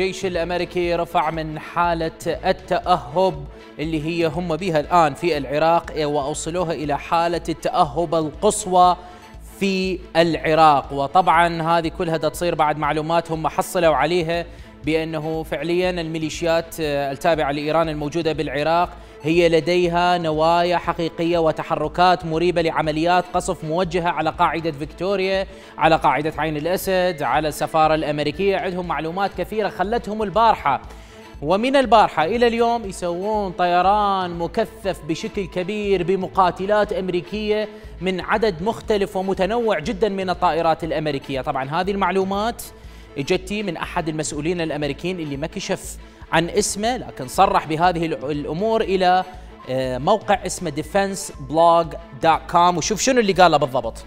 الجيش الأمريكي رفع من حالة التأهب اللي هي هم بها الآن في العراق وأوصلوها إلى حالة التأهب القصوى في العراق وطبعا هذه كلها تصير بعد معلومات هم حصلوا عليها بأنه فعليا الميليشيات آه، التابعة لإيران الموجودة بالعراق هي لديها نوايا حقيقية وتحركات مريبة لعمليات قصف موجهة على قاعدة فيكتوريا على قاعدة عين الأسد على السفارة الأمريكية عندهم معلومات كثيرة خلتهم البارحة ومن البارحة إلى اليوم يسوون طيران مكثف بشكل كبير بمقاتلات أمريكية من عدد مختلف ومتنوع جدا من الطائرات الأمريكية طبعا هذه المعلومات إجتي من أحد المسؤولين الأمريكيين اللي ما كشف عن اسمه لكن صرح بهذه الأمور إلى آه، موقع اسمه defenseblog.com وشوف شنو اللي قاله بالضبط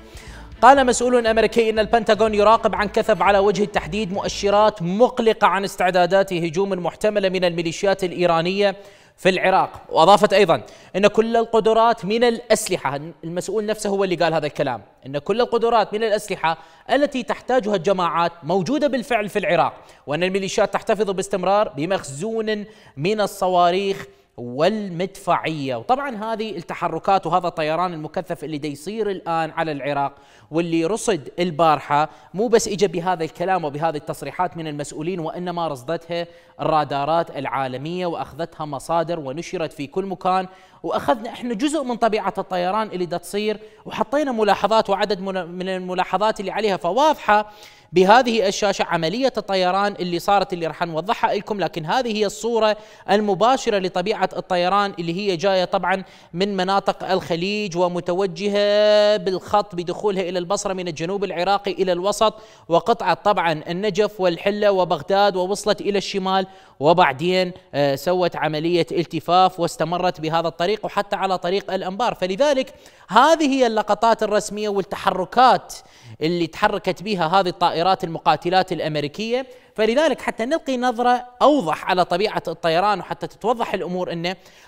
قال مسؤول امريكي ان البنتاغون يراقب عن كثب على وجه التحديد مؤشرات مقلقه عن استعدادات هجوم محتمله من الميليشيات الايرانيه في العراق وأضافت أيضا أن كل القدرات من الأسلحة المسؤول نفسه هو اللي قال هذا الكلام أن كل القدرات من الأسلحة التي تحتاجها الجماعات موجودة بالفعل في العراق وأن الميليشيات تحتفظ باستمرار بمخزون من الصواريخ والمدفعية وطبعا هذه التحركات وهذا الطيران المكثف اللي دي يصير الآن على العراق واللي رصد البارحة مو بس إجا بهذا الكلام وبهذه التصريحات من المسؤولين وإنما رصدتها الرادارات العالمية وأخذتها مصادر ونشرت في كل مكان وأخذنا إحنا جزء من طبيعة الطيران اللي دا تصير وحطينا ملاحظات وعدد من الملاحظات اللي عليها فواضحة بهذه الشاشه عمليه الطيران اللي صارت اللي راح نوضحها لكم لكن هذه هي الصوره المباشره لطبيعه الطيران اللي هي جايه طبعا من مناطق الخليج ومتوجهه بالخط بدخولها الى البصره من الجنوب العراقي الى الوسط وقطعت طبعا النجف والحله وبغداد ووصلت الى الشمال وبعدين آه، سوت عمليه التفاف واستمرت بهذا الطريق وحتى على طريق الانبار فلذلك هذه هي اللقطات الرسميه والتحركات اللي تحركت بها هذه الطائرة طائرات المقاتلات الامريكيه فلذلك حتى نلقي نظره اوضح على طبيعه الطيران وحتى تتوضح الامور ان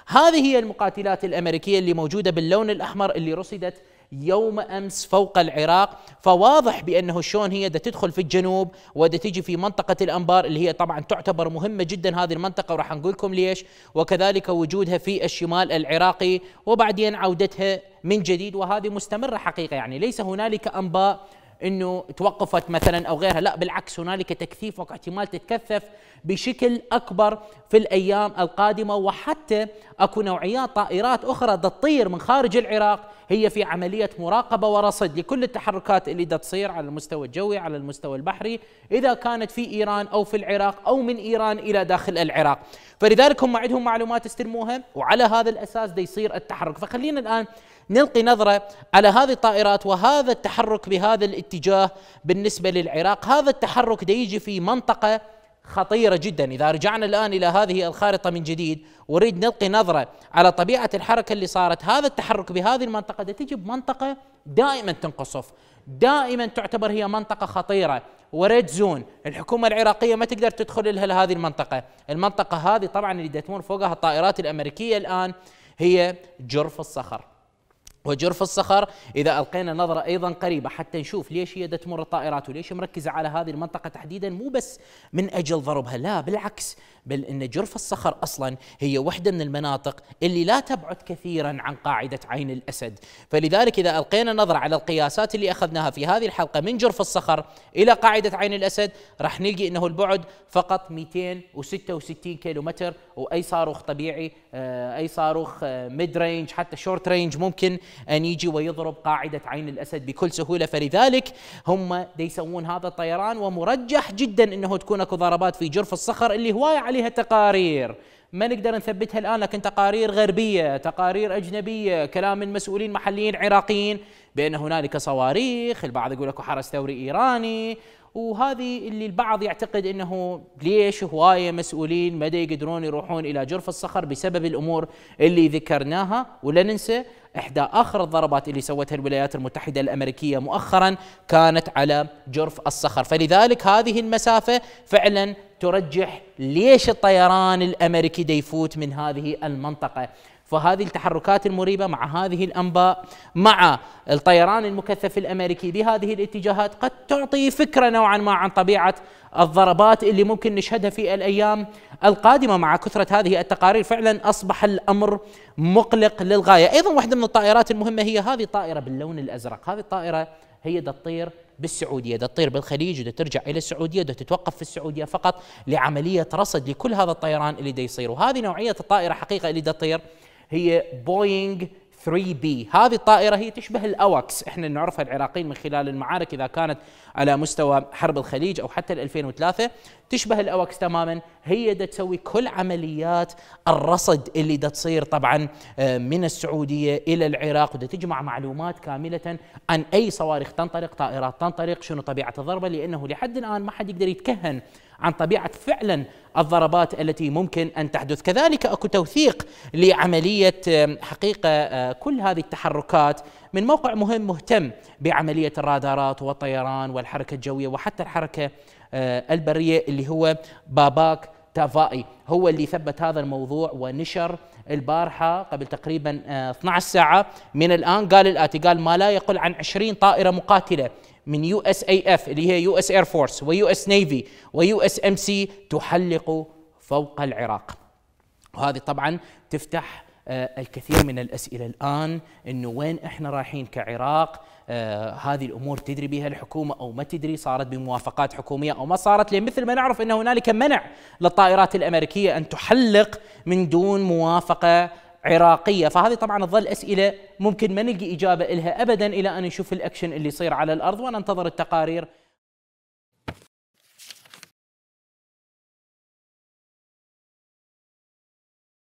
هذه هي المقاتلات الامريكيه اللي موجوده باللون الاحمر اللي رصدت يوم امس فوق العراق فواضح بانه شلون هي دا تدخل في الجنوب ودا تيجي في منطقه الانبار اللي هي طبعا تعتبر مهمه جدا هذه المنطقه وراح نقول لكم ليش وكذلك وجودها في الشمال العراقي وبعدين عودتها من جديد وهذه مستمره حقيقه يعني ليس هنالك انباء انه توقفت مثلا او غيرها لا بالعكس هنالك تكثيف واحتمال تتكثف بشكل اكبر في الايام القادمه وحتى اكو نوعيات طائرات اخرى تطير من خارج العراق هي في عمليه مراقبه ورصد لكل التحركات اللي دا تصير على المستوى الجوي على المستوى البحري اذا كانت في ايران او في العراق او من ايران الى داخل العراق فلذلك هم عندهم معلومات استلموها وعلى هذا الاساس دا يصير التحرك فخلينا الان نلقي نظره على هذه الطائرات وهذا التحرك بهذا الاتجاه بالنسبه للعراق، هذا التحرك ده يجي في منطقه خطيره جدا، اذا رجعنا الان الى هذه الخارطه من جديد اريد نلقي نظره على طبيعه الحركه اللي صارت، هذا التحرك بهذه المنطقه ده تجي بمنطقه دائما تنقصف، دائما تعتبر هي منطقه خطيره وريد زون الحكومة العراقية ما تقدر تدخل لها هذه المنطقة المنطقة هذه طبعا اللي تمر فوقها الطائرات الأمريكية الآن هي جرف الصخر وجرف الصخر إذا ألقينا نظرة أيضا قريبة حتى نشوف ليش هي تمر الطائرات وليش مركزة على هذه المنطقة تحديدا مو بس من أجل ضربها لا بالعكس بل أن جرف الصخر أصلا هي واحدة من المناطق اللي لا تبعد كثيرا عن قاعدة عين الأسد فلذلك إذا ألقينا نظرة على القياسات اللي أخذناها في هذه الحلقة من جرف الصخر إلى قاعدة عين الأسد راح نلقي أنه البعد فقط 266 كيلومتر وأي صاروخ طبيعي آه، أي صاروخ ميد آه، رينج حتى شورت رينج ممكن أن يجي ويضرب قاعدة عين الأسد بكل سهولة فلذلك هم يسوون هذا الطيران ومرجح جدا أنه تكون أكو ضربات في جرف الصخر اللي هواية عليها تقارير ما نقدر نثبتها الآن لكن تقارير غربية تقارير أجنبية كلام من مسؤولين محليين عراقيين بأن هنالك صواريخ البعض يقول لك حرس ثوري إيراني وهذه اللي البعض يعتقد انه ليش هوايه مسؤولين مدى يقدرون يروحون الى جرف الصخر بسبب الامور اللي ذكرناها ولا ننسى إحدى آخر الضربات اللي سوتها الولايات المتحدة الأمريكية مؤخرا كانت على جرف الصخر فلذلك هذه المسافة فعلا ترجح ليش الطيران الأمريكي ديفوت من هذه المنطقة فهذه التحركات المريبة مع هذه الأنباء مع الطيران المكثف الأمريكي بهذه الاتجاهات قد تعطي فكرة نوعا ما عن طبيعة الضربات اللي ممكن نشهدها في الأيام القادمة مع كثرة هذه التقارير فعلا أصبح الأمر مقلق للغاية أيضا واحدة من الطائرات المهمة هي هذه الطائرة باللون الأزرق هذه الطائرة هي تطير بالسعوديه تطير بالخليج وترجع ترجع الى السعوديه وتتوقف تتوقف في السعوديه فقط لعمليه رصد لكل هذا الطيران اللي دا يصير وهذه نوعيه الطائره حقيقه اللي تطير هي بوينغ 3 بي هذه الطائرة هي تشبه الأوكس احنا نعرفها العراقيين من خلال المعارك إذا كانت على مستوى حرب الخليج أو حتى 2003 تشبه الاواكس تماما هي دا تسوي كل عمليات الرصد اللي دا تصير طبعا آه، من السعوديه الى العراق ودا تجمع معلومات كامله عن اي صواريخ تنطلق طائرات تنطلق شنو طبيعه الضربه لانه لحد الان ما حد يقدر يتكهن عن طبيعه فعلا الضربات التي ممكن ان تحدث، كذلك اكو توثيق لعمليه حقيقه آه، كل هذه التحركات من موقع مهم مهتم بعملية الرادارات والطيران والحركة الجوية وحتى الحركة آه، البرية اللي هو باباك تافائي هو اللي ثبت هذا الموضوع ونشر البارحة قبل تقريبا 12 آه، ساعة من الآن قال الآتي قال ما لا يقل عن 20 طائرة مقاتلة من يو اس اي اف اللي هي يو اس اير فورس ويو اس نيفي ويو اس ام سي تحلق فوق العراق وهذه طبعا تفتح آه، الكثير من الاسئله الان انه وين احنا رايحين كعراق آه، هذه الامور تدري بها الحكومه او ما تدري صارت بموافقات حكوميه او ما صارت لان مثل ما نعرف ان هنالك منع للطائرات الامريكيه ان تحلق من دون موافقه عراقيه فهذه طبعا تظل اسئله ممكن ما نلقي اجابه لها ابدا الى ان نشوف الاكشن اللي يصير على الارض وننتظر التقارير